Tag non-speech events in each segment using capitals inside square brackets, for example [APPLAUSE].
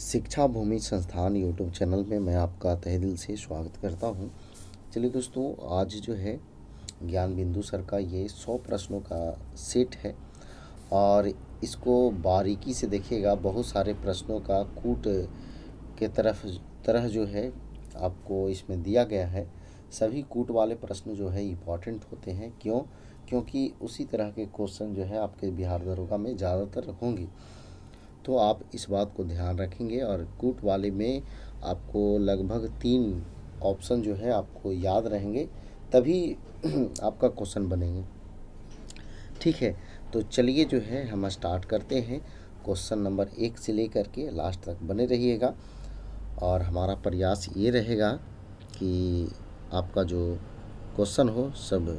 शिक्षा भूमि संस्थान YouTube channel में मैं आपका तहे दिल से स्वागत करता हूं चलिए दोस्तों आज जो है ज्ञान बिंदु सर का ये सौ प्रश्नों का सेट है और इसको बारीकी से देखिएगा बहुत सारे प्रश्नों का कूट के तरफ तरह जो है आपको इसमें दिया गया है सभी कूट वाले प्रश्न जो है इम्पॉर्टेंट होते हैं क्यों क्योंकि उसी तरह के क्वेश्चन जो है आपके बिहार दरोगा में ज़्यादातर होंगे तो आप इस बात को ध्यान रखेंगे और कूट वाले में आपको लगभग तीन ऑप्शन जो है आपको याद रहेंगे तभी [CLEARS THROAT] आपका क्वेश्चन बनेंगे ठीक है तो चलिए जो है हम स्टार्ट करते हैं क्वेश्चन नंबर एक से लेकर के लास्ट तक बने रहिएगा और हमारा प्रयास ये रहेगा कि आपका जो क्वेश्चन हो सब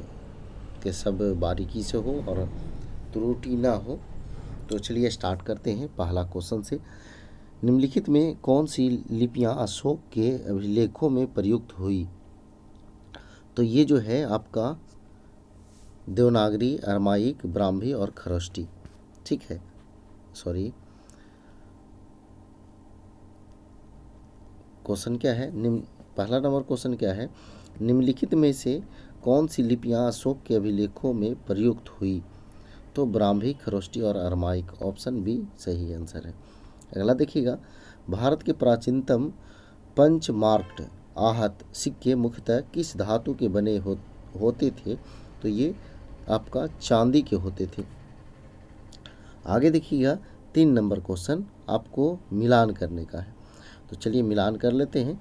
के सब बारीकी से हो और त्रुटि ना हो तो चलिए स्टार्ट करते हैं पहला क्वेश्चन से निम्नलिखित में कौन सी लिपियाँ अशोक के अभिलेखों में प्रयुक्त हुई तो ये जो है आपका देवनागरी अरमाइक ब्राह्मी और खरोष्टी ठीक है सॉरी क्वेश्चन क्या है निम्न पहला नंबर क्वेश्चन क्या है निम्नलिखित में से कौन सी लिपियाँ अशोक के अभिलेखों में प्रयुक्त हुई तो ब्राह्मी खरोष्टी और अरमाइक ऑप्शन बी सही आंसर है अगला देखिएगा भारत के प्राचीनतम पंच मार्क्ट आहत सिक्के मुख्यतः किस धातु के बने हो होते थे तो ये आपका चांदी के होते थे आगे देखिएगा तीन नंबर क्वेश्चन आपको मिलान करने का है तो चलिए मिलान कर लेते हैं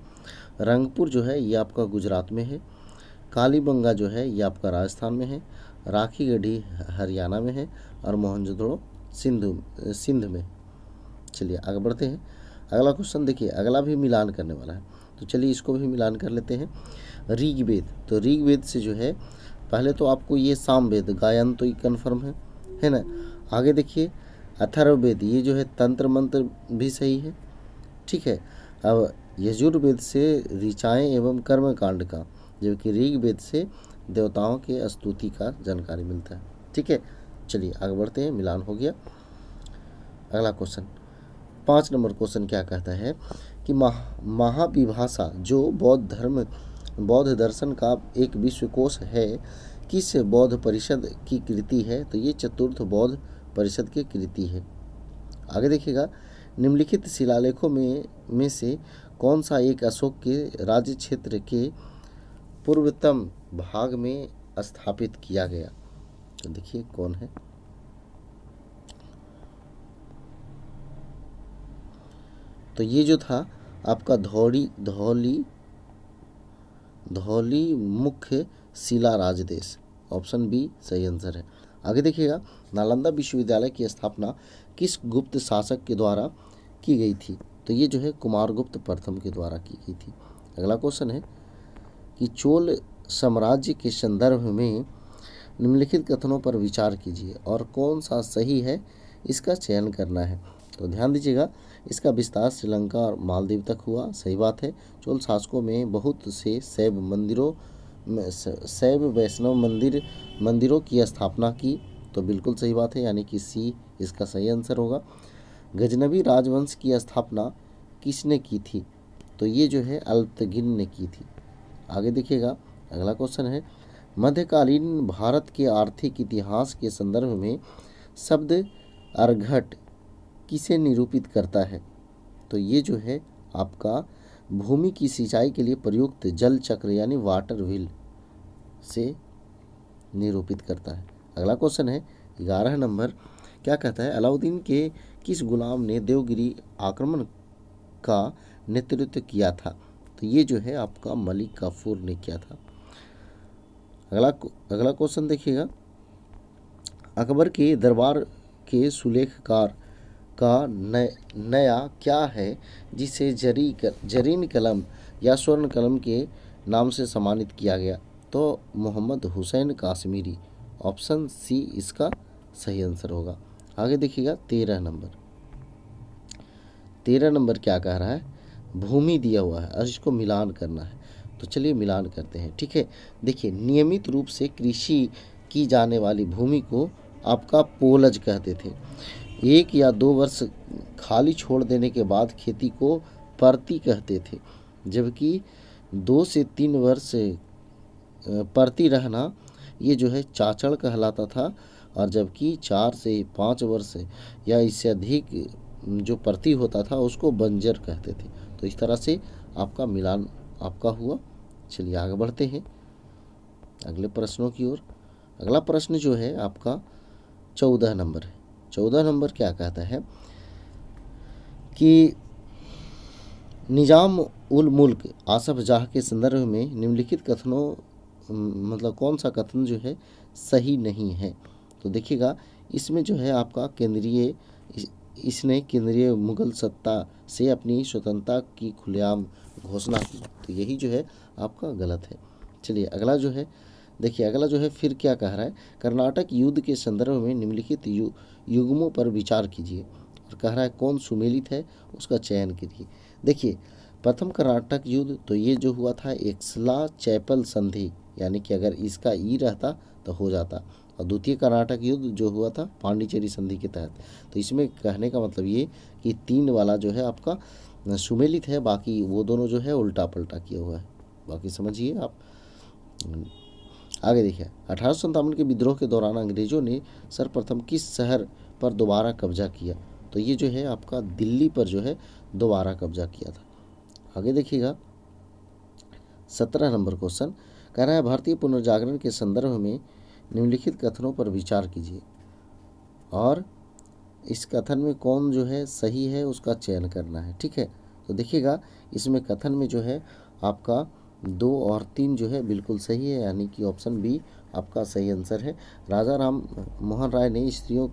रंगपुर जो है ये आपका गुजरात में है कालीबंगा जो है ये आपका राजस्थान में है राखी गढ़ी हरियाणा में है और मोहनजोदड़ो सिंधु सिंध में चलिए आगे बढ़ते हैं अगला क्वेश्चन देखिए अगला भी मिलान करने वाला है तो चलिए इसको भी मिलान कर लेते हैं ऋग्वेद तो ऋग्वेद से जो है पहले तो आपको ये सामवेद गायन तो ये कन्फर्म है है ना आगे देखिए अथर्ववेद ये जो है तंत्र मंत्र भी सही है ठीक है अब यजुर्वेद से ऋचाएँ एवं कर्मकांड का जबकि ऋग्वेद से देवताओं के स्तुति का जानकारी मिलता है ठीक है चलिए आगे बढ़ते हैं मिलान हो गया अगला क्वेश्चन पाँच नंबर क्वेश्चन क्या कहता है कि महा महाविभाषा जो बौद्ध धर्म बौद्ध दर्शन का एक विश्वकोश है किस बौद्ध परिषद की कृति है तो ये चतुर्थ बौद्ध परिषद की कृति है आगे देखिएगा निम्नलिखित शिलालेखों में में से कौन सा एक अशोक के राज्य क्षेत्र के पूर्वतम भाग में स्थापित किया गया तो देखिए कौन है तो ये जो था आपका धौली धौली धौली मुख्य शिला राजदेश ऑप्शन बी सही आंसर है आगे देखिएगा नालंदा विश्वविद्यालय की स्थापना किस गुप्त शासक के द्वारा की गई थी तो ये जो है कुमारगुप्त प्रथम के द्वारा की गई थी अगला क्वेश्चन है कि चोल साम्राज्य के संदर्भ में निम्नलिखित कथनों पर विचार कीजिए और कौन सा सही है इसका चयन करना है तो ध्यान दीजिएगा इसका विस्तार श्रीलंका और मालदीव तक हुआ सही बात है चोल शासकों में बहुत से शैव मंदिरों शैव वैष्णव मंदिर मंदिरों की स्थापना की तो बिल्कुल सही बात है यानी कि सी इसका सही आंसर होगा गजनबी राजवंश की स्थापना किसने की थी तो ये जो है अल्पगिन ने की थी आगे देखिएगा अगला क्वेश्चन है मध्यकालीन भारत के आर्थिक इतिहास के संदर्भ में शब्द अर्घट किसे निरूपित करता है तो ये जो है आपका भूमि की सिंचाई के लिए प्रयुक्त जल चक्र यानी वाटर व्हील से निरूपित करता है अगला क्वेश्चन है ग्यारह नंबर क्या कहता है अलाउद्दीन के किस गुलाम ने देवगिरी आक्रमण का नेतृत्व किया था तो ये जो है आपका मलिक काफूर ने किया था अगला अगला क्वेश्चन देखिएगा अकबर के दरबार के सुलेखकार का न, नया क्या है जिसे जरी कर, जरीन कलम या स्वर्ण कलम के नाम से सम्मानित किया गया तो मोहम्मद हुसैन काश्मीरी ऑप्शन सी इसका सही आंसर होगा आगे देखिएगा तेरह नंबर तेरह नंबर क्या कह रहा है भूमि दिया हुआ है और इसको मिलान करना है तो चलिए मिलान करते हैं ठीक है देखिए नियमित रूप से कृषि की जाने वाली भूमि को आपका पोलज कहते थे एक या दो वर्ष खाली छोड़ देने के बाद खेती को परती कहते थे जबकि दो से तीन वर्ष परती रहना ये जो है चाचड़ कहलाता था और जबकि चार से पाँच वर्ष या इससे अधिक जो परती होता था उसको बंजर कहते थे तो इस तरह से आपका मिलान आपका हुआ चलिए आगे बढ़ते हैं अगले प्रश्नों की ओर अगला प्रश्न जो है आपका चौदह नंबर है चौदह नंबर क्या कहता है कि निज़ाम उल मुल्क आसफ जाह के संदर्भ में निम्नलिखित कथनों मतलब कौन सा कथन जो है सही नहीं है तो देखिएगा इसमें जो है आपका केंद्रीय इसने केंद्रीय मुगल सत्ता से अपनी स्वतंत्रता की खुलेआम घोषणा की तो यही जो है आपका गलत है चलिए अगला जो है देखिए अगला जो है फिर क्या कह रहा है कर्नाटक युद्ध के संदर्भ में निम्नलिखित यु, युग्मों पर विचार कीजिए और कह रहा है कौन सुमेलित है उसका चयन कीजिए देखिए प्रथम कर्नाटक युद्ध तो ये जो हुआ था एक्सला चैपल संधि यानी कि अगर इसका ई रहता तो हो जाता और द्वितीय कर्नाटक युद्ध जो हुआ था पांडिचेरी संधि के तहत तो इसमें कहने का मतलब ये कि तीन वाला जो है आपका सुमेलित है बाकी वो दोनों जो है उल्टा पलटा किया हुआ है बाकी समझिए आप आगे देखिए अठारह के विद्रोह के दौरान अंग्रेजों ने सर्वप्रथम किस शहर पर दोबारा कब्जा किया तो ये जो है आपका दिल्ली पर जो है दोबारा कब्जा किया था आगे देखिएगा सत्रह नंबर क्वेश्चन कह रहा है भारतीय पुनर्जागरण के संदर्भ में निम्नलिखित कथनों पर विचार कीजिए और इस कथन में कौन जो है सही है उसका चयन करना है ठीक है तो देखिएगा इसमें कथन में जो है आपका दो और तीन जो है बिल्कुल सही है यानी कि ऑप्शन बी आपका सही आंसर है राजा राम मोहन राय ने स्त्रियों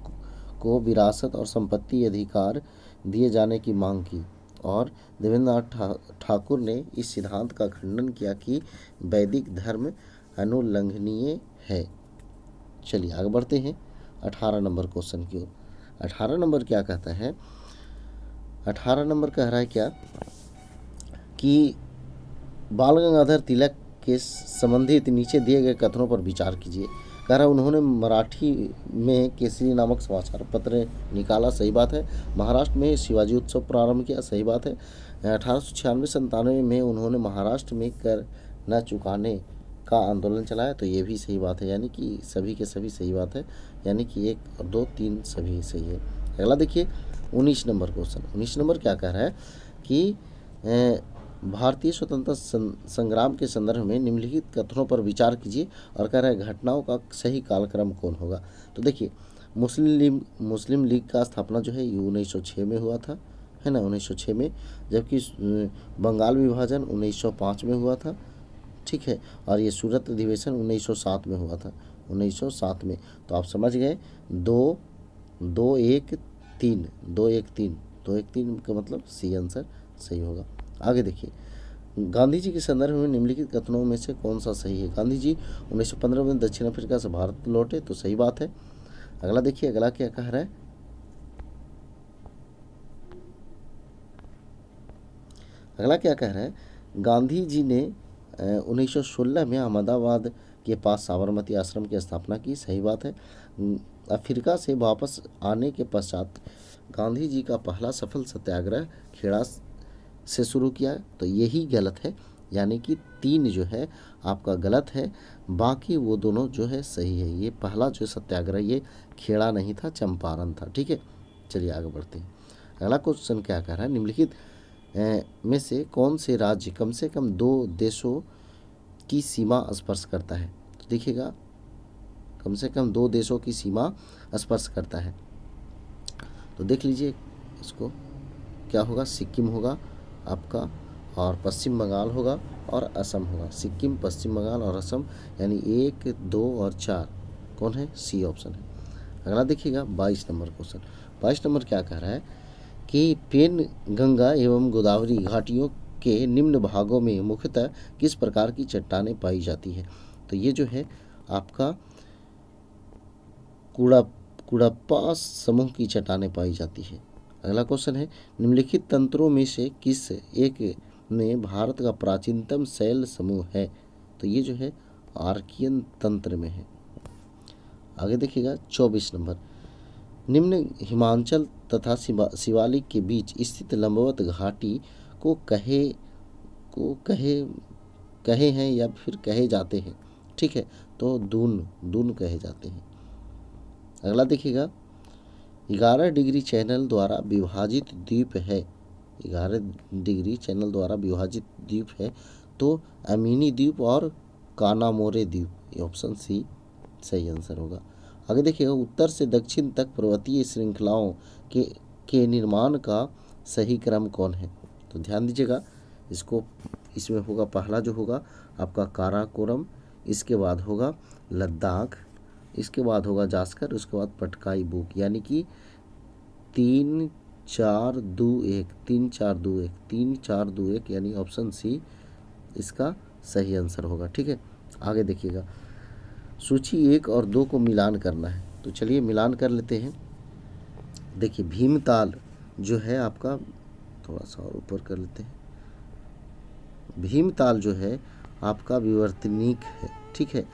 को विरासत और संपत्ति अधिकार दिए जाने की मांग की और देवेंद्रनाथ ठा, ठाकुर ने इस सिद्धांत का खंडन किया कि वैदिक धर्म अनुल्लंघनीय है चलिए आगे बढ़ते हैं अठारह नंबर क्वेश्चन की ओर अठारह नंबर क्या कहता है अठारह नंबर कह रहा है क्या कि बाल गंगाधर तिलक के संबंधित नीचे दिए गए कथनों पर विचार कीजिए कह रहा उन्होंने मराठी में केसरी नामक समाचार पत्र निकाला सही बात है महाराष्ट्र में शिवाजी उत्सव प्रारंभ किया सही बात है अठारह सौ छियानवे संतानवे में उन्होंने महाराष्ट्र में कर न चुकाने का आंदोलन चलाया तो ये भी सही बात है यानी कि सभी के सभी सही बात है यानी कि एक और दो तीन सभी सही है अगला देखिए उन्नीस नंबर क्वेश्चन उन्नीस नंबर क्या कह रहा है कि भारतीय स्वतंत्रता संग्राम के संदर्भ में निम्नलिखित कथनों पर विचार कीजिए और कह रहा है घटनाओं का सही कालक्रम कौन होगा तो देखिए मुस्लिम लीग मुस्लिम लीग का स्थापना जो है ये उन्नीस में हुआ था है ना 1906 में जबकि बंगाल विभाजन 1905 में हुआ था ठीक है और ये सूरत अधिवेशन 1907 में हुआ था 1907 में तो आप समझ गए दो दो एक तीन दो एक तीन दो एक तीन का मतलब सी आंसर सही होगा आगे देखिए गांधी जी के संदर्भ में निम्नलिखित कथनों में से कौन सा सही है गांधी जी 1915 में दक्षिण अफ्रीका से भारत लौटे तो सही बात है अगला देखिए अगला क्या कह रहा है अगला क्या कह रहा है गांधी जी ने उन्नीस में अहमदाबाद के पास साबरमती आश्रम की स्थापना की सही बात है अफ्रीका से वापस आने के पश्चात गांधी जी का पहला सफल सत्याग्रह खेड़ा से शुरू किया तो यही गलत है यानी कि तीन जो है आपका गलत है बाकी वो दोनों जो है सही है ये पहला जो सत्याग्रह ये खेड़ा नहीं था चंपारण था ठीक है चलिए आगे बढ़ते हैं अगला क्वेश्चन क्या कह रहा है निम्नलिखित में से कौन से राज्य कम से कम दो देशों की सीमा स्पर्श करता है तो देखिएगा कम से कम दो देशों की सीमा स्पर्श करता है तो देख लीजिए इसको क्या होगा सिक्किम होगा आपका और पश्चिम बंगाल होगा और असम होगा सिक्किम पश्चिम बंगाल और असम यानी एक दो और चार कौन है सी ऑप्शन है अगला देखिएगा बाईस नंबर क्वेश्चन बाईस नंबर क्या कह रहा है कि पेन गंगा एवं गोदावरी घाटियों के निम्न भागों में मुख्यतः किस प्रकार की चट्टाने पाई जाती है तो ये जो है आपका कूड़ा कूड़ापा समूह की चट्टाने पाई जाती है अगला क्वेश्चन है निम्नलिखित तंत्रों में से किस एक में भारत का प्राचीनतम शैल समूह है तो ये जो है आर्कियन तंत्र में है आगे देखिएगा चौबीस नंबर निम्न हिमांचल तथा शिवा शिवालिक के बीच स्थित लंबवत घाटी को कहे को कहे कहे हैं या फिर कहे जाते हैं ठीक है तो दून दून कहे जाते हैं अगला देखिएगा ग्यारह डिग्री चैनल द्वारा विभाजित द्वीप है ग्यारह डिग्री चैनल द्वारा विभाजित द्वीप है तो अमीनी द्वीप और कानामोरे द्वीप ये ऑप्शन सी सही आंसर होगा आगे देखिए उत्तर से दक्षिण तक पर्वतीय श्रृंखलाओं के के निर्माण का सही क्रम कौन है तो ध्यान दीजिएगा इसको इसमें होगा पहला जो होगा आपका काराकोरम इसके बाद होगा लद्दाख इसके बाद होगा जास्कर उसके बाद पटकाई बुक यानी कि तीन चार दो एक तीन चार दो एक तीन चार दो एक यानी ऑप्शन सी इसका सही आंसर होगा ठीक है आगे देखिएगा सूची एक और दो को मिलान करना है तो चलिए मिलान कर लेते हैं देखिए भीमताल जो है आपका थोड़ा सा और ऊपर कर लेते हैं भीमताल जो है आपका विवर्तनिक है ठीक है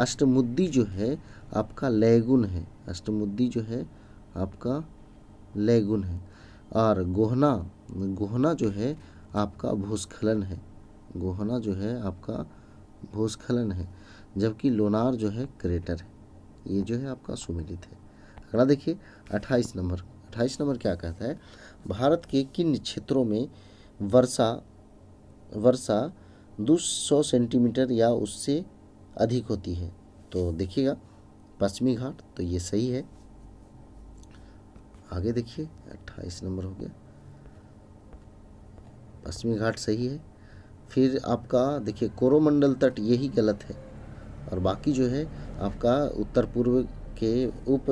अष्टमुद्दी जो है आपका लैगुन है अष्टमुद्दी जो है आपका लैगुन है और गोहना गोहना जो है आपका भूस्खलन है गोहना जो है आपका भूस्खलन है जबकि लोनार जो है क्रेटर है ये जो है आपका सुमिलित है अगला देखिए अट्ठाईस नंबर अट्ठाईस नंबर क्या कहता है भारत के किन क्षेत्रों में वर्षा वर्षा दो सौ सेंटीमीटर या उससे अधिक होती है तो देखिएगा पश्चिमी घाट तो ये सही है आगे देखिए अट्ठाईस नंबर हो गया पश्चिमी घाट सही है फिर आपका देखिए कोरोमंडल तट यही गलत है और बाकी जो है आपका उत्तर पूर्व के उप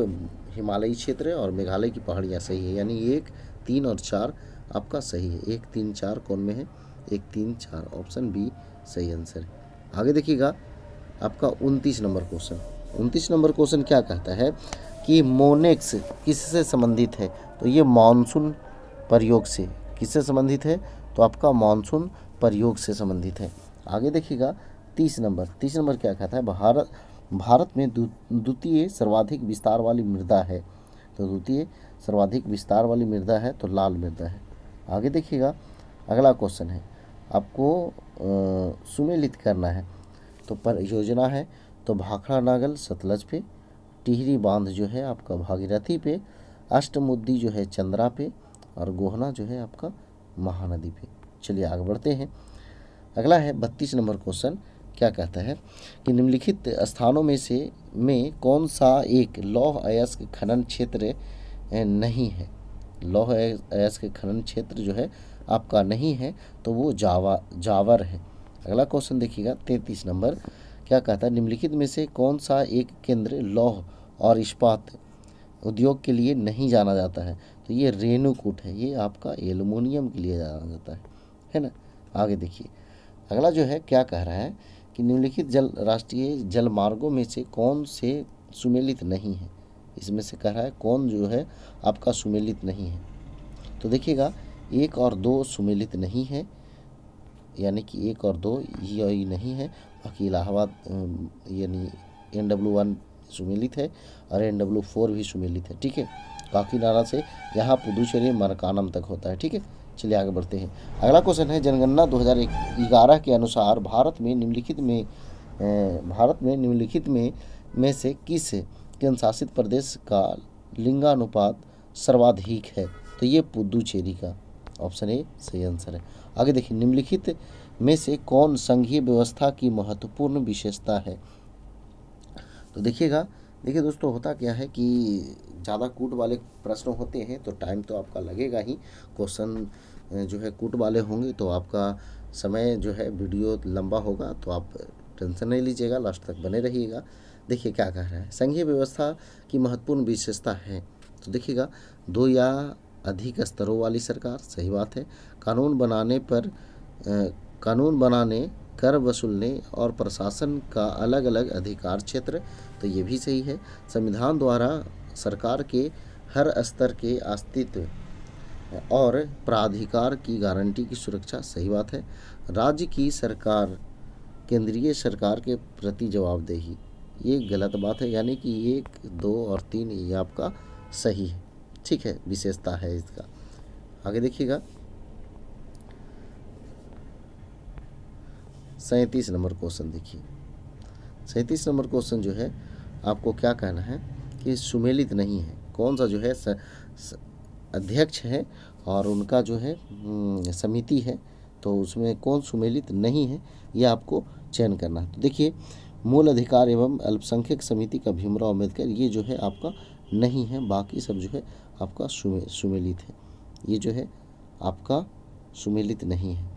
हिमालयी क्षेत्र और मेघालय की पहाड़ियाँ सही है यानी एक तीन और चार आपका सही है एक तीन चार कौन में है एक तीन चार ऑप्शन बी सही आंसर है आगे देखिएगा आपका उनतीस नंबर क्वेश्चन उनतीस नंबर क्वेश्चन क्या कहता है कि मोनेक्स किससे संबंधित है तो ये मानसून प्रयोग से किससे संबंधित है तो आपका मानसून प्रयोग से संबंधित है आगे देखिएगा तीस नंबर तीस नंबर क्या कहता है भारत भारत में द्वितीय सर्वाधिक विस्तार वाली मृदा है तो द्वितीय सर्वाधिक विस्तार वाली मृदा है तो लाल मृदा है आगे देखिएगा अगला क्वेश्चन है आपको सुमेलित करना है तो परियोजना है तो भाखड़ा नागल सतलज पे टिहरी बांध जो है आपका भागीरथी पे अष्टमुद्दी जो है चंद्रा पे और गोहना जो है आपका महानदी पे चलिए आगे बढ़ते हैं अगला है बत्तीस नंबर क्वेश्चन क्या कहता है कि निम्नलिखित स्थानों में से में कौन सा एक लौह अयस्क खनन क्षेत्र नहीं है लौह अयस्क खनन क्षेत्र जो है आपका नहीं है तो वो जावा जावर है अगला क्वेश्चन देखिएगा तैंतीस नंबर क्या कहता है निम्नलिखित में से कौन सा एक केंद्र लौह और इस्पात उद्योग के लिए नहीं जाना जाता है तो ये रेणुकूट है ये आपका एलुमिनियम के लिए जाना जाता है है ना आगे देखिए अगला जो है क्या कह रहा है कि निम्नलिखित जल राष्ट्रीय जल मार्गों में से कौन से सुमेलित नहीं है इसमें से कह रहा है कौन जो है आपका सुमेलित नहीं है तो देखिएगा एक और दो सुमेलित नहीं है यानी कि एक और दो ये और ये नहीं है बाकी इलाहाबाद यानी एन डब्ल्यू वन सुमेलित है और एन डब्ल्यू फोर भी सुमेलित है ठीक है काकीनारा से यहाँ पुदुचेरी मरकानम तक होता है ठीक है चलिए आगे बढ़ते हैं अगला क्वेश्चन है जनगणना 2011 के अनुसार भारत में निम्नलिखित में भारत में निम्नलिखित में में से किस केंद्रशासित प्रदेश का लिंगानुपात सर्वाधिक है तो ये पुदुचेरी का ऑप्शन ए सही आंसर है आगे देखिए निम्नलिखित में से कौन संघीय व्यवस्था की महत्वपूर्ण विशेषता है तो देखिएगा देखिए दोस्तों होता क्या है कि ज़्यादा कूट वाले प्रश्न होते हैं तो टाइम तो आपका लगेगा ही क्वेश्चन जो है कूट वाले होंगे तो आपका समय जो है वीडियो लंबा होगा तो आप टेंशन नहीं लीजिएगा लास्ट तक बने रहिएगा देखिए क्या कह रहा है संघीय व्यवस्था की महत्वपूर्ण विशेषता है तो देखिएगा दो या अधिक स्तरों वाली सरकार सही बात है कानून बनाने पर आ, कानून बनाने कर वसूलने और प्रशासन का अलग अलग अधिकार क्षेत्र तो ये भी सही है संविधान द्वारा सरकार के हर स्तर के अस्तित्व और प्राधिकार की गारंटी की सुरक्षा सही बात है राज्य की सरकार केंद्रीय सरकार के प्रति जवाबदेही ये गलत बात है यानी कि एक दो और तीन ये आपका सही है ठीक है विशेषता है इसका आगे देखिएगा सैंतीस नंबर क्वेश्चन देखिए सैंतीस नंबर क्वेश्चन जो है आपको क्या कहना है कि सुमेलित नहीं है कौन सा जो है स, स, अध्यक्ष है और उनका जो है हम्म, समिति है तो उसमें कौन सुमेलित नहीं है यह आपको चयन करना है तो देखिए मूल अधिकार एवं अल्पसंख्यक समिति का भीमराव अम्बेडकर ये जो है आपका नहीं है बाकी सब जो है आपका सुमे सुमेलित है ये जो है आपका सुमेलित नहीं है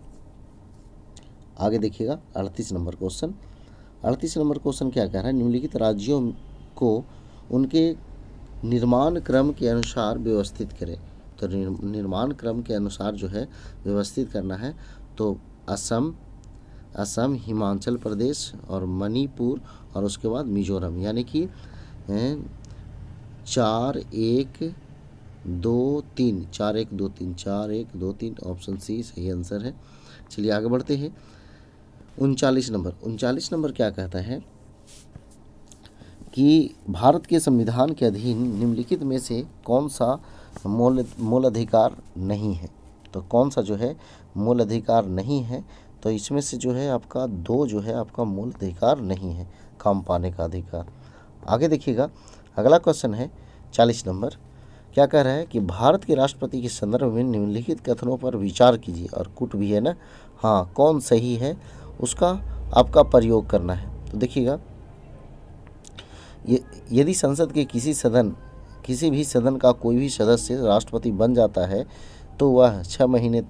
आगे देखिएगा अड़तीस नंबर क्वेश्चन अड़तीस नंबर क्वेश्चन क्या कह रहा है निम्नलिखित राज्यों को उनके निर्माण क्रम के अनुसार व्यवस्थित करें तो निर्माण क्रम के अनुसार जो है व्यवस्थित करना है तो असम असम हिमाचल प्रदेश और मणिपुर और उसके बाद मिजोरम यानी कि चार एक दो तीन चार एक दो तीन चार एक दो तीन ऑप्शन सी सही आंसर है चलिए आगे बढ़ते हैं उनचालीस नंबर उनचालीस नंबर क्या कहता है कि भारत के संविधान के अधीन निम्नलिखित में से कौन सा मूल मूल अधिकार नहीं है तो कौन सा जो है मूल अधिकार नहीं है तो इसमें से जो है आपका दो जो है आपका मूल अधिकार नहीं है काम पाने का अधिकार आगे देखिएगा अगला क्वेश्चन है चालीस नंबर क्या कह रहा है कि भारत के राष्ट्रपति के संदर्भ में निम्नलिखित कथनों पर विचार कीजिए और कुट भी है ना हाँ कौन सही है उसका आपका प्रयोग करना है तो देखिएगा यदि संसद के किसी सदन किसी भी सदन का कोई भी सदस्य राष्ट्रपति बन जाता है तो वह छः महीने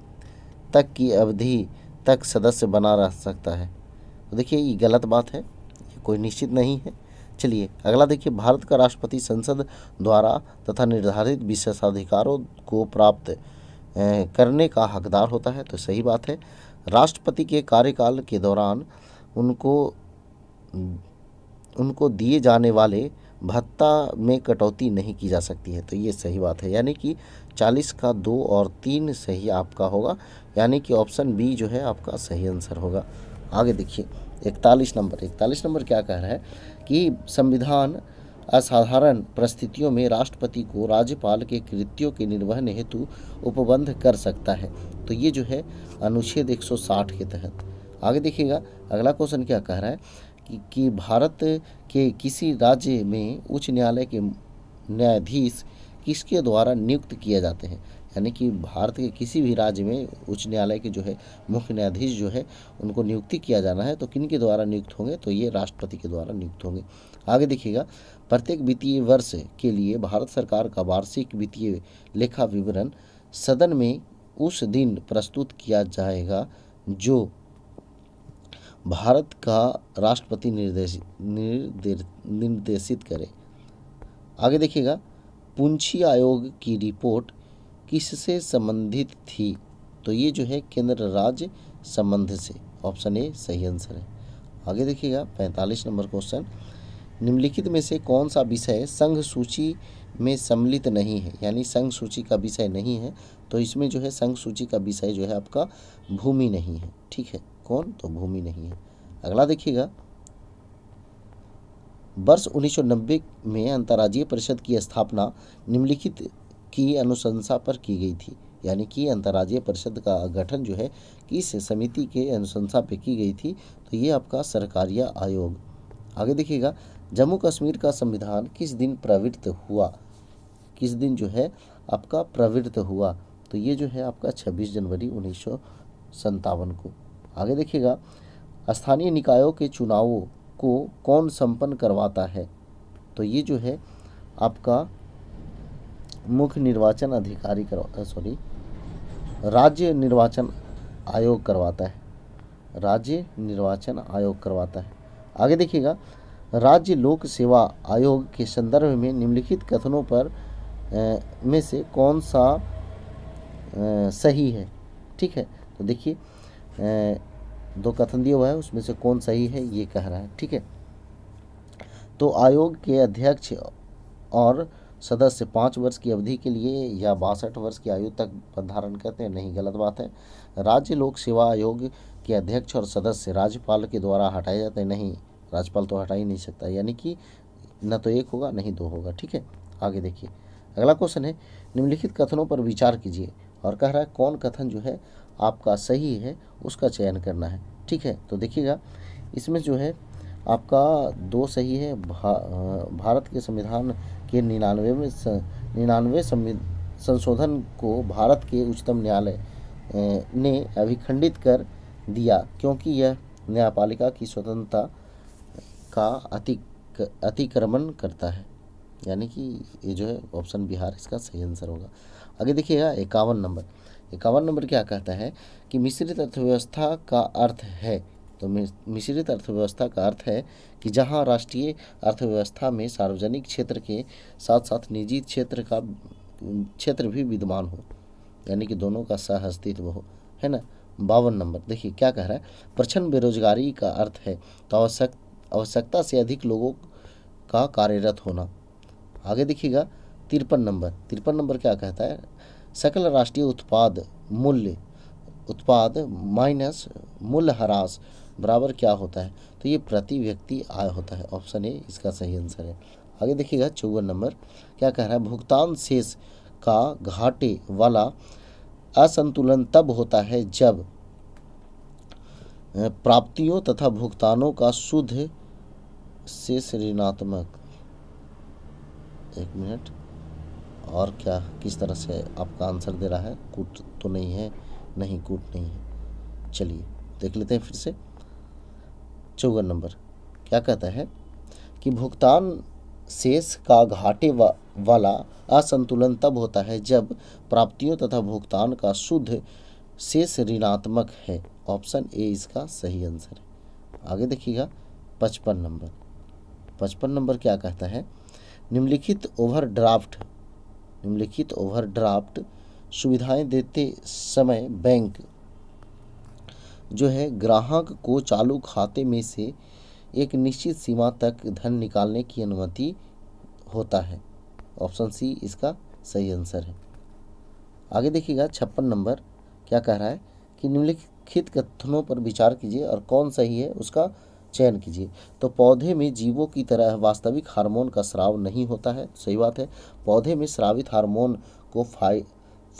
तक की अवधि तक सदस्य बना रह सकता है तो देखिए ये गलत बात है ये कोई निश्चित नहीं है चलिए अगला देखिए भारत का राष्ट्रपति संसद द्वारा तथा निर्धारित विशेषाधिकारों को प्राप्त करने का हकदार होता है तो सही बात है राष्ट्रपति के कार्यकाल के दौरान उनको उनको दिए जाने वाले भत्ता में कटौती नहीं की जा सकती है तो ये सही बात है यानी कि चालीस का दो और तीन सही आपका होगा यानी कि ऑप्शन बी जो है आपका सही आंसर होगा आगे देखिए इकतालीस नंबर इकतालीस नंबर क्या कह रहा है कि संविधान असाधारण परिस्थितियों में राष्ट्रपति को राज्यपाल के कृत्यों के निर्वहन हेतु उपबंध कर सकता है तो ये जो है अनुच्छेद 160 के तहत आगे देखिएगा अगला क्वेश्चन क्या कह रहा है कि, कि भारत के किसी राज्य में उच्च न्यायालय के न्यायाधीश किसके द्वारा नियुक्त किए जाते हैं यानी कि भारत के किसी भी राज्य में उच्च न्यायालय के जो है मुख्य न्यायाधीश जो है उनको नियुक्ति किया जाना है तो किन के द्वारा नियुक्त होंगे तो ये राष्ट्रपति के द्वारा नियुक्त होंगे आगे देखिएगा प्रत्येक वित्तीय वर्ष के लिए भारत सरकार का वार्षिक वित्तीय लेखा विवरण सदन में उस दिन प्रस्तुत किया जाएगा जो भारत का राष्ट्रपति निर्देशित करे आगे देखिएगा पूंछी आयोग की रिपोर्ट किससे संबंधित थी तो ये जो है केंद्र राज्य संबंध से ऑप्शन ए सही आंसर है आगे देखिएगा पैंतालीस नंबर क्वेश्चन निम्नलिखित में से कौन सा विषय संघ सूची में सम्मिलित नहीं है यानी संघ सूची का विषय नहीं है तो इसमें जो है संघ सूची का विषय जो है आपका भूमि नहीं है ठीक है कौन तो भूमि नहीं है अगला देखिएगा वर्ष 1990 में अंतर्राज्यीय परिषद की स्थापना निम्नलिखित की अनुशंसा पर की गई थी यानी कि अंतर्राज्यीय परिषद का गठन जो है किस समिति के अनुशंसा पर की गई थी तो ये आपका सरकारिया आयोग आगे देखिएगा जम्मू कश्मीर का संविधान किस दिन प्रवृत्त हुआ किस दिन जो है आपका प्रवृत्त हुआ तो ये जो है आपका 26 जनवरी उन्नीस को आगे देखिएगा स्थानीय निकायों के चुनावों को कौन संपन्न करवाता है तो ये जो है आपका मुख्य निर्वाचन अधिकारी करवा सॉरी राज्य निर्वाचन आयोग करवाता है राज्य निर्वाचन आयोग करवाता है आगे देखिएगा राज्य लोक सेवा आयोग के संदर्भ में निम्नलिखित कथनों पर ए, में से कौन सा सही है ठीक है तो देखिए दो कथन दिया हुआ है उसमें से कौन सही है ये कह रहा है ठीक है तो आयोग के अध्यक्ष और सदस्य पाँच वर्ष की अवधि के लिए या बासठ वर्ष की आयु तक पद धारण करते हैं नहीं गलत बात है राज्य लोक सेवा आयोग के अध्यक्ष और सदस्य राज्यपाल के द्वारा हटाए जाते हैं नहीं राज्यपाल तो हटा ही नहीं सकता यानी कि न तो एक होगा नहीं दो होगा ठीक है आगे देखिए अगला क्वेश्चन है निम्नलिखित कथनों पर विचार कीजिए और कह रहा है कौन कथन जो है आपका सही है उसका चयन करना है ठीक है तो देखिएगा इसमें जो है आपका दो सही है भा, भारत के संविधान के निन्यानवे में निन्यानवे संशोधन को भारत के उच्चतम न्यायालय ने अभिखंडित कर दिया क्योंकि यह न्यायपालिका की स्वतंत्रता का अतिक्रमण करता है यानी कि ये जो है ऑप्शन बिहार इसका सही आंसर होगा आगे देखिएगा इक्यावन नंबर इक्यावन नंबर क्या कहता है कि मिश्रित अर्थव्यवस्था का अर्थ है तो मिश्रित अर्थव्यवस्था का अर्थ है कि जहां राष्ट्रीय अर्थव्यवस्था में सार्वजनिक क्षेत्र के साथ साथ निजी क्षेत्र का क्षेत्र भी विद्यमान हो यानी कि दोनों का सह अस्तित्व हो है ना बावन नंबर देखिए क्या कह रहा है प्रचंड बेरोजगारी का अर्थ है तो आवश्यक आवश्यकता से अधिक लोगों का कार्यरत होना आगे देखिएगा तिरपन नंबर तिरपन नंबर क्या कहता है सकल राष्ट्रीय उत्पाद मूल्य उत्पाद माइनस मूल्य ह्रास बराबर क्या होता है तो ये प्रति व्यक्ति आय होता है ऑप्शन ए इसका सही आंसर है आगे देखिएगा चौवन नंबर क्या कह रहा है भुगतान शेष का घाटे वाला असंतुलन तब होता है जब प्राप्तियों तथा भुगतानों का शुद्ध शेष ऋणात्मक एक मिनट और क्या किस तरह से आपका आंसर दे रहा है कूट तो नहीं है नहीं कूट नहीं है चलिए देख लेते हैं फिर से चौवन नंबर क्या कहता है कि भुगतान शेष का घाटे वा, वाला असंतुलन तब होता है जब प्राप्तियों तथा भुगतान का शुद्ध शेष ऋणात्मक है ऑप्शन ए इसका सही आंसर है आगे देखिएगा पचपन नंबर पचपन नंबर क्या कहता है निम्नलिखित ओवरड्राफ्ट निम्नलिखित ओवरड्राफ्ट सुविधाएं देते समय बैंक जो है ग्राहक को चालू खाते में से एक निश्चित सीमा तक धन निकालने की अनुमति होता है ऑप्शन सी इसका सही आंसर है आगे देखिएगा छप्पन नंबर क्या कह रहा है कि निम्नलिखित कथनों पर विचार कीजिए और कौन सही है उसका चयन कीजिए तो पौधे में जीवों की तरह वास्तविक हार्मोन का स्राव नहीं होता है सही बात है पौधे में स्रावित हार्मोन को फाइ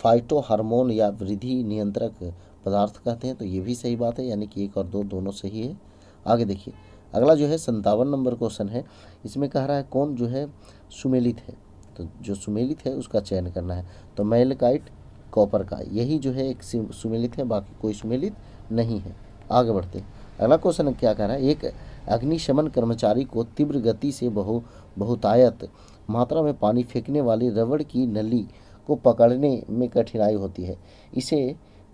फाइटो हार्मोन या वृद्धि नियंत्रक पदार्थ कहते हैं तो ये भी सही बात है यानी कि एक और दो दोनों सही है आगे देखिए अगला जो है संतावन नंबर क्वेश्चन है इसमें कह रहा है कौन जो है सुमेलित है तो जो सुमेलित है उसका चयन करना है तो मेलकाइट कॉपर का यही जो है एक सुमेलित है बाकी कोई सुमेलित नहीं है आगे बढ़ते अगला क्वेश्चन क्या कह रहा है एक अग्निशमन कर्मचारी को तीव्र गति से बहु बहुतायत मात्रा में पानी फेंकने वाली रबड़ की नली को पकड़ने में कठिनाई होती है इसे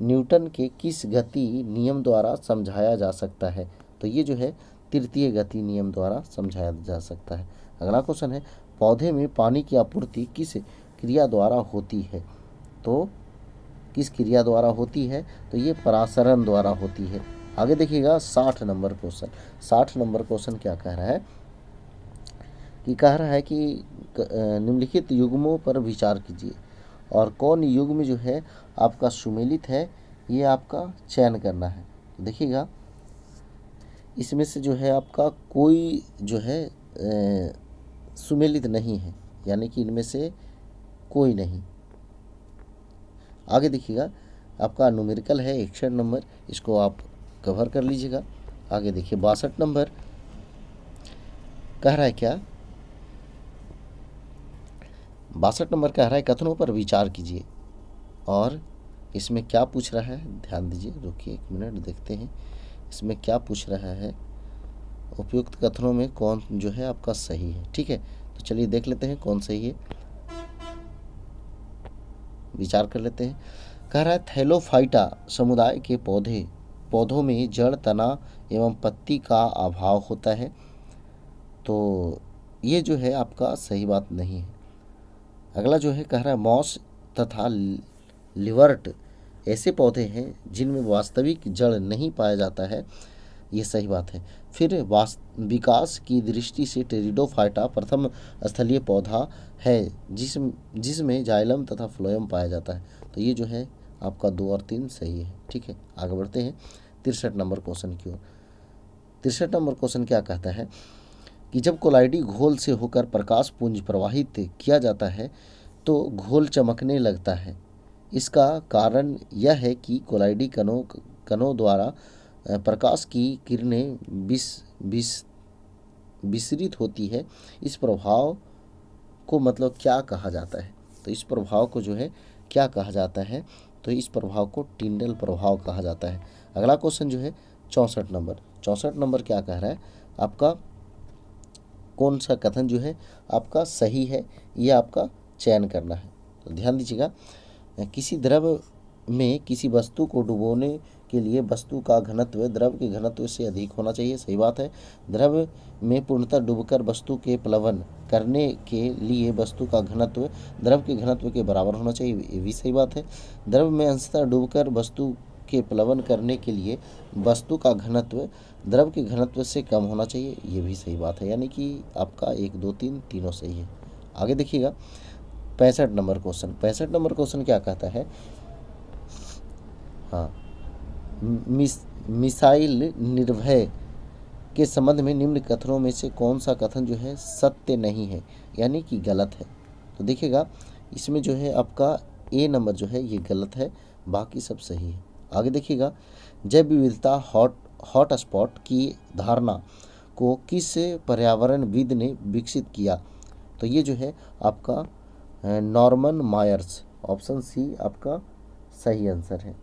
न्यूटन के किस गति नियम द्वारा समझाया जा सकता है तो ये जो है तृतीय गति नियम द्वारा समझाया जा सकता है अगला क्वेश्चन है पौधे में पानी की आपूर्ति किस क्रिया द्वारा होती है तो किस क्रिया द्वारा होती है तो ये परासरण द्वारा होती है आगे देखिएगा साठ नंबर क्वेश्चन साठ नंबर क्वेश्चन क्या कह रहा है कि कह रहा है कि निम्नलिखित युग्मों पर विचार कीजिए और कौन युग्म जो है आपका सुमेलित है ये आपका चयन करना है तो देखिएगा इसमें से जो है आपका कोई जो है ए, सुमेलित नहीं है यानी कि इनमें से कोई नहीं आगे देखिएगा आपका न्यूमेरिकल है इकसठ नंबर इसको आप कवर कर लीजिएगा आगे देखिए बासठ नंबर कह रहा है क्या बासठ नंबर कह रहा है कथनों पर विचार कीजिए और इसमें क्या पूछ रहा है ध्यान दीजिए रुकिए एक मिनट देखते हैं इसमें क्या पूछ रहा है उपयुक्त कथनों में कौन जो है आपका सही है ठीक है तो चलिए देख लेते हैं कौन सही है विचार कर लेते हैं कह रहा है थैलोफाइटा समुदाय के पौधे पौधों में जड़ तना एवं पत्ती का अभाव होता है तो ये जो है आपका सही बात नहीं है अगला जो है कह रहा है मॉस तथा लिवर्ट ऐसे पौधे हैं जिनमें वास्तविक जड़ नहीं पाया जाता है ये सही बात है फिर विकास की दृष्टि से टेरिडोफाइटा प्रथम स्थलीय पौधा है जिस जिसमें जाइलम तथा फ्लोयम पाया जाता है तो ये जो है आपका दो और तीन सही है ठीक है आगे बढ़ते हैं तिरसठ नंबर क्वेश्चन की ओर तिरसठ नंबर क्वेश्चन क्या कहता है कि जब कोलाइडी घोल से होकर प्रकाश पुंज प्रवाहित किया जाता है तो घोल चमकने लगता है इसका कारण यह है कि कोलाइडी कणों कणों द्वारा प्रकाश की किरणें बिस बिस विसरित होती है इस प्रभाव को मतलब क्या कहा जाता है तो इस प्रभाव को जो है क्या कहा जाता है तो इस प्रभाव को टिंडल प्रभाव कहा जाता है अगला क्वेश्चन जो है चौंसठ नंबर चौंसठ नंबर क्या कह रहा है आपका कौन सा कथन जो है आपका सही है यह आपका चयन करना है तो ध्यान दीजिएगा किसी द्रव में किसी वस्तु को डुबोने के लिए वस्तु का घनत्व द्रव के घनत्व से अधिक होना चाहिए सही बात है द्रव में पूर्णतः डूबकर वस्तु के प्लवन करने के लिए वस्तु का घनत्व द्रव के घनत्व के बराबर होना चाहिए ये भी सही बात है द्रव में अंशतः डूबकर वस्तु के प्लवन करने के लिए वस्तु का घनत्व द्रव के घनत्व से कम होना चाहिए ये भी सही बात है यानी कि आपका एक दो तीन तीनों सही है आगे देखिएगा पैंसठ नंबर क्वेश्चन पैंसठ नंबर क्वेश्चन क्या कहता है हाँ मिस मिसाइल निर्भय के संबंध में निम्न कथनों में से कौन सा कथन जो है सत्य नहीं है यानी कि गलत है तो देखिएगा इसमें जो है आपका ए नंबर जो है ये गलत है बाकी सब सही है आगे देखिएगा जैव विविधता हॉट हॉट स्पॉट की धारणा को किस पर्यावरणविद ने विकसित किया तो ये जो है आपका नॉर्मन मायर्स ऑप्शन सी आपका सही आंसर है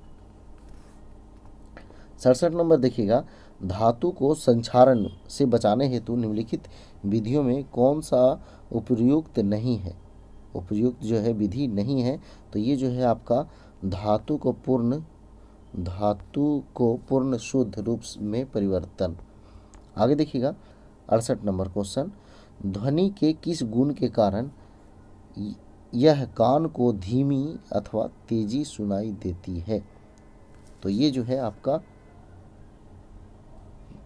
सड़सठ नंबर देखिएगा धातु को संचारण से बचाने हेतु निम्नलिखित विधियों में कौन सा उपयुक्त नहीं है उपयुक्त जो है विधि नहीं है तो ये जो है आपका धातु को पूर्ण धातु को पूर्ण शुद्ध रूप में परिवर्तन आगे देखिएगा अड़सठ नंबर क्वेश्चन ध्वनि के किस गुण के कारण यह कान को धीमी अथवा तेजी सुनाई देती है तो ये जो है आपका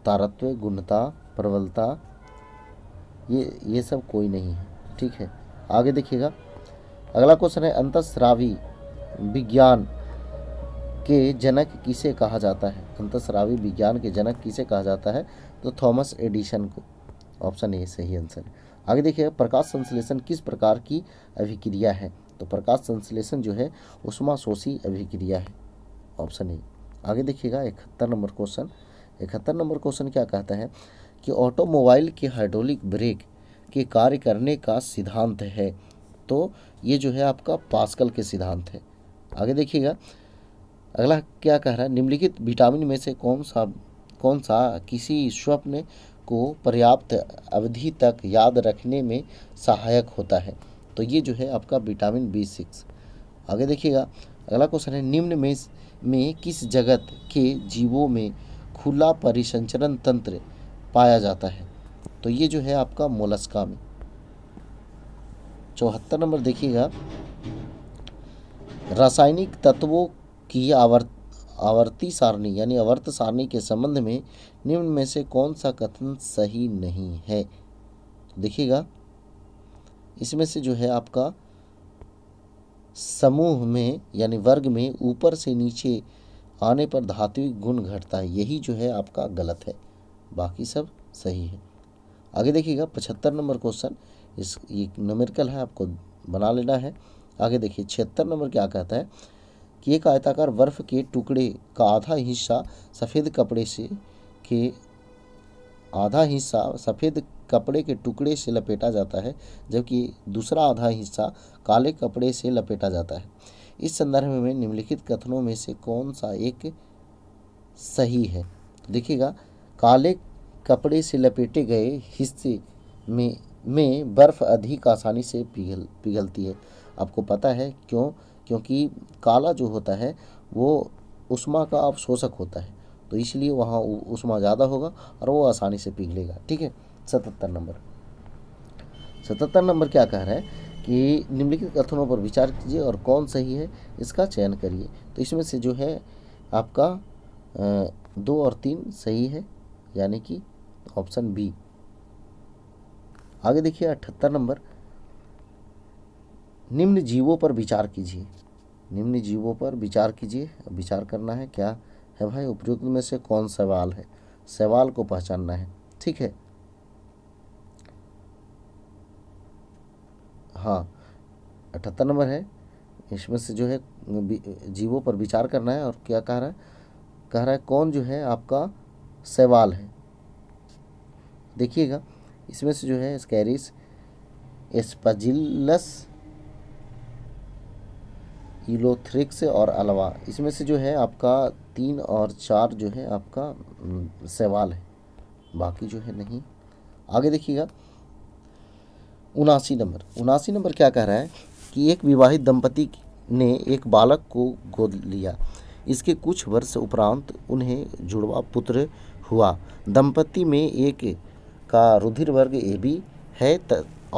तारत्व गुणता प्रबलता ये ये सब कोई नहीं है ठीक है आगे देखिएगा अगला क्वेश्चन है अंतस्रावी विज्ञान के जनक किसे कहा जाता है अंतश्रावी विज्ञान के जनक किसे कहा जाता है तो थॉमस एडिशन को ऑप्शन ए सही आंसर है आगे देखिए प्रकाश संश्लेषण किस प्रकार की अभिक्रिया है तो प्रकाश संश्लेषण जो है उष्मा शोषी अभिक्रिया है ऑप्शन ए आगे देखिएगा इकहत्तर नंबर क्वेश्चन इकहत्तर नंबर क्वेश्चन क्या कहता है कि ऑटोमोबाइल के हाइड्रोलिक ब्रेक के कार्य करने का सिद्धांत है तो ये जो है आपका पास्कल के सिद्धांत है आगे देखिएगा अगला क्या कह रहा है निम्नलिखित विटामिन में से कौन सा कौन सा किसी स्वप्न को पर्याप्त अवधि तक याद रखने में सहायक होता है तो ये जो है आपका विटामिन बी सिक्स आगे देखिएगा अगला क्वेश्चन है निम्न में में किस जगत के जीवों में खुला परिसंचरण तंत्र पाया जाता है तो ये जो है आपका मोलस्का में चौहत्तर नंबर देखिएगा रासायनिक तत्वों की आवर्त आवर्ती सारणी यानी आवर्त सारणी के संबंध में निम्न में से कौन सा कथन सही नहीं है देखिएगा इसमें से जो है आपका समूह में यानी वर्ग में ऊपर से नीचे आने पर धात्विक गुण घटता है यही जो है आपका गलत है बाकी सब सही है आगे देखिएगा पचहत्तर नंबर क्वेश्चन इस ये नमेरिकल है आपको बना लेना है आगे देखिए छिहत्तर नंबर क्या कहता है कि एक आयताकार बर्फ के टुकड़े का आधा हिस्सा सफ़ेद कपड़े से के आधा हिस्सा सफ़ेद कपड़े के टुकड़े से लपेटा जाता है जबकि दूसरा आधा हिस्सा काले कपड़े से लपेटा जाता है इस संदर्भ में निम्नलिखित कथनों में से कौन सा एक सही है देखिएगा काले कपड़े से लपेटे गए हिस्से में में बर्फ़ अधिक आसानी से पिघल पिघलती है आपको पता है क्यों क्योंकि काला जो होता है वो उष्मा का अवशोषक होता है तो इसलिए वहाँ उष्मा ज़्यादा होगा और वो आसानी से पिघलेगा ठीक है सतहत्तर नंबर सतहत्तर नंबर क्या कह रहा है कि निम्नलिखित कथनों पर विचार कीजिए और कौन सही है इसका चयन करिए तो इसमें से जो है आपका दो और तीन सही है यानी कि ऑप्शन बी आगे देखिए अठहत्तर नंबर निम्न जीवों पर विचार कीजिए निम्न जीवों पर विचार कीजिए विचार करना है क्या है भाई उपयुक्त में से कौन सवाल है सवाल को पहचानना है ठीक है हाँ अठहत्तर नंबर है इसमें से जो है जीवों पर विचार करना है और क्या कह रहा है कह रहा है कौन जो है आपका सवाल है देखिएगा इसमें से जो है स्कैरिस एस्पजिलस इलोथ्रिक्स और अलावा इसमें से जो है आपका तीन और चार जो है आपका सवाल है बाकी जो है नहीं आगे देखिएगा उनासी नंबर उनासी नंबर क्या कह रहा है कि एक विवाहित दंपति ने एक बालक को गोद लिया इसके कुछ वर्ष उपरांत उन्हें जुड़वा पुत्र हुआ दंपति में एक का रुधिर वर्ग ए बी है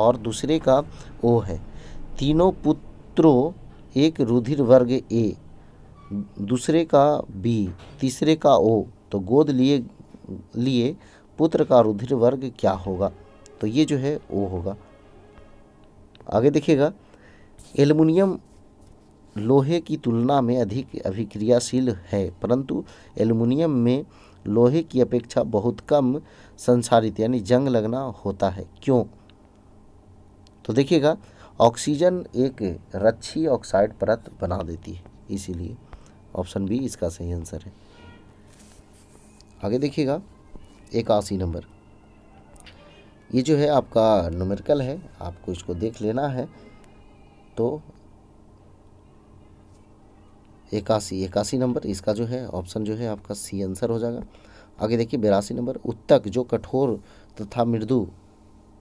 और दूसरे का ओ है तीनों पुत्रों एक रुधिर वर्ग ए दूसरे का बी तीसरे का ओ तो गोद लिए लिए पुत्र का रुधिर वर्ग क्या होगा तो ये जो है ओ होगा आगे देखिएगा एल्युमिनियम लोहे की तुलना में अधिक अभिक्रियाशील है परंतु एल्युमिनियम में लोहे की अपेक्षा बहुत कम संसारित यानी जंग लगना होता है क्यों तो देखिएगा ऑक्सीजन एक रक्षी ऑक्साइड परत बना देती है इसीलिए ऑप्शन बी इसका सही आंसर है आगे देखिएगा एकासी नंबर ये जो है आपका नोमेरिकल है आपको इसको देख लेना है तो इक्यासी इक्यासी नंबर इसका जो है ऑप्शन जो है आपका सी आंसर हो जाएगा आगे देखिए बिरासी नंबर उत्तक जो कठोर तथा मृदु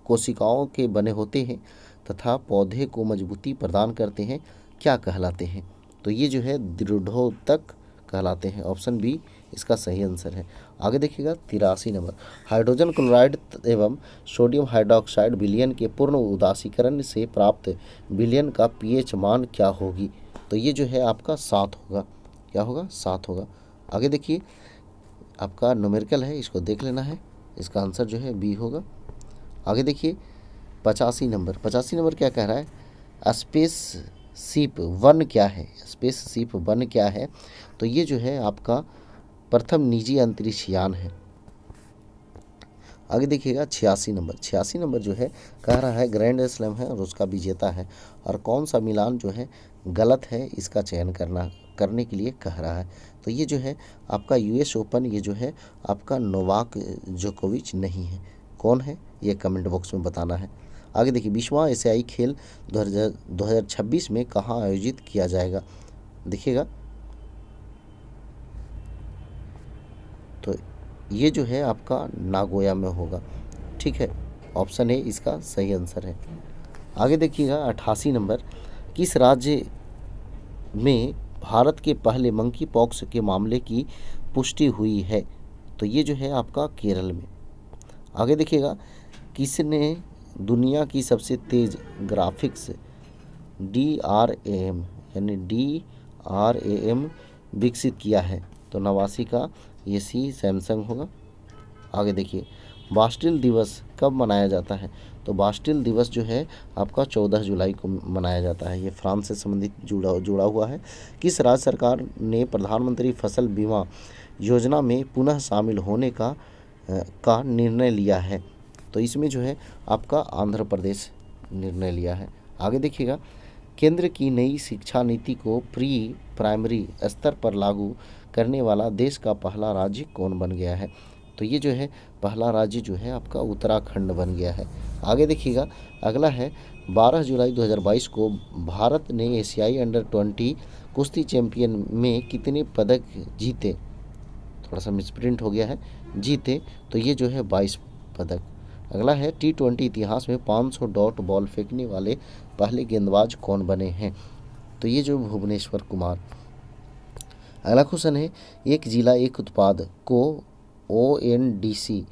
कोशिकाओं के बने होते हैं तथा पौधे को मजबूती प्रदान करते हैं क्या कहलाते हैं तो ये जो है दृढ़ोत्तक कहलाते हैं ऑप्शन बी इसका सही आंसर है आगे देखिएगा तिरासी नंबर हाइड्रोजन क्लोराइड एवं सोडियम हाइड्रोक्साइड विलियन के पूर्ण उदासीकरण से प्राप्त विलियन का पीएच मान क्या होगी तो ये जो है आपका सात होगा क्या होगा सात होगा आगे देखिए आपका नोमेरिकल है इसको देख लेना है इसका आंसर जो है बी होगा आगे देखिए पचासी नंबर पचासी नंबर क्या कह रहा है स्पेस सीप वन क्या है स्पेस सीप वन क्या है तो ये जो है आपका प्रथम निजी अंतरिक्ष यान है आगे देखिएगा छियासी नंबर छियासी नंबर जो है कह रहा है ग्रैंड स्लैम है और उसका विजेता है और कौन सा मिलान जो है गलत है इसका चयन करना करने के लिए कह रहा है तो ये जो है आपका यूएस ओपन ये जो है आपका नोवाक जोकोविच नहीं है कौन है ये कमेंट बॉक्स में बताना है आगे देखिए विश्वा एशियाई खेल दो हज़ार में कहाँ आयोजित किया जाएगा देखिएगा ये जो है आपका नागोया में होगा ठीक है ऑप्शन है इसका सही आंसर है आगे देखिएगा अट्ठासी नंबर किस राज्य में भारत के पहले मंकी पॉक्स के मामले की पुष्टि हुई है तो ये जो है आपका केरल में आगे देखिएगा किसने दुनिया की सबसे तेज़ ग्राफिक्स डी आर एम यानी डी आर ए एम विकसित किया है तो नवासी का ये सी सैमसंग होगा आगे देखिए बास्टिल दिवस कब मनाया जाता है तो बास्टिल दिवस जो है आपका 14 जुलाई को मनाया जाता है ये फ्रांस से संबंधित जुड़ा जुड़ा हुआ है किस राज्य सरकार ने प्रधानमंत्री फसल बीमा योजना में पुनः शामिल होने का का निर्णय लिया है तो इसमें जो है आपका आंध्र प्रदेश निर्णय लिया है आगे देखिएगा केंद्र की नई शिक्षा नीति को प्री प्राइमरी स्तर पर लागू करने वाला देश का पहला राज्य कौन बन गया है तो ये जो है पहला राज्य जो है आपका उत्तराखंड बन गया है आगे देखिएगा अगला है 12 जुलाई 2022 को भारत ने एशियाई अंडर ट्वेंटी कुश्ती चैंपियन में कितने पदक जीते थोड़ा सा मिसप्रिंट हो गया है जीते तो ये जो है 22 पदक अगला है टी ट्वेंटी इतिहास में 500 डॉट बॉल फेंकने वाले पहले गेंदबाज कौन बने हैं तो ये जो भुवनेश्वर कुमार अगला क्वेश्चन है एक जिला एक उत्पाद को ओ एन डी सी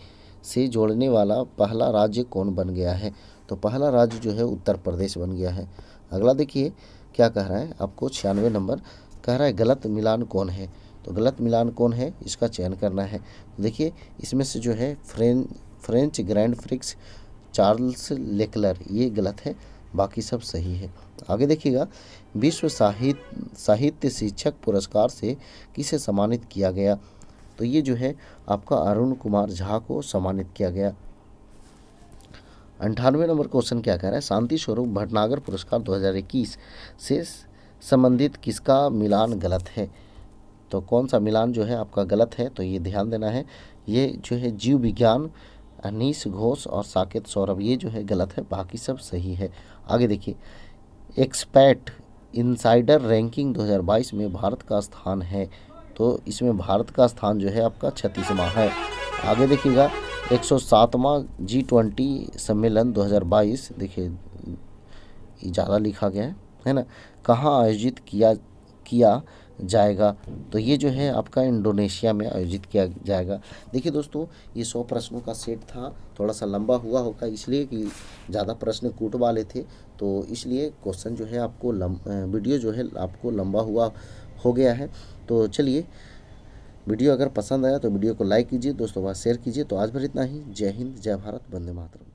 से जोड़ने वाला पहला राज्य कौन बन गया है तो पहला राज्य जो है उत्तर प्रदेश बन गया है अगला देखिए क्या कह रहा है आपको छियानवे नंबर कह रहा है गलत मिलान कौन है तो गलत मिलान कौन है इसका चयन करना है तो देखिए इसमें से जो है French French grand prix Charles Leclerc ये गलत है बाकी सब सही है आगे देखिएगा विश्व साहित्य साहित्य शिक्षक पुरस्कार से किसे सम्मानित किया गया तो ये जो है आपका अरुण कुमार झा को सम्मानित किया गया अंठानवे नंबर क्वेश्चन क्या कह रहा है शांति स्वरूप भटनागर पुरस्कार 2021 से संबंधित किसका मिलान गलत है तो कौन सा मिलान जो है आपका गलत है तो ये ध्यान देना है ये जो है जीव विज्ञान अनीस घोष और साकेत सौरभ ये जो है गलत है बाकी सब सही है आगे देखिए एक्सपैट इनसाइडर रैंकिंग 2022 में भारत का स्थान है तो इसमें भारत का स्थान जो है आपका छत्तीसवां है आगे देखिएगा सातवा जी ट्वेंटी सम्मेलन 2022 देखिए ज़्यादा लिखा गया है है ना कहाँ आयोजित किया किया जाएगा तो ये जो है आपका इंडोनेशिया में आयोजित किया जाएगा देखिए दोस्तों ये सौ प्रश्नों का सेट था थोड़ा सा लंबा हुआ होगा इसलिए कि ज़्यादा प्रश्न कूट वाले थे तो इसलिए क्वेश्चन जो है आपको लम वीडियो जो है आपको लंबा हुआ हो गया है तो चलिए वीडियो अगर पसंद आया तो वीडियो को लाइक कीजिए दोस्तों बाद शेयर कीजिए तो आज भर इतना ही जय हिंद जय भारत वंदे मातरम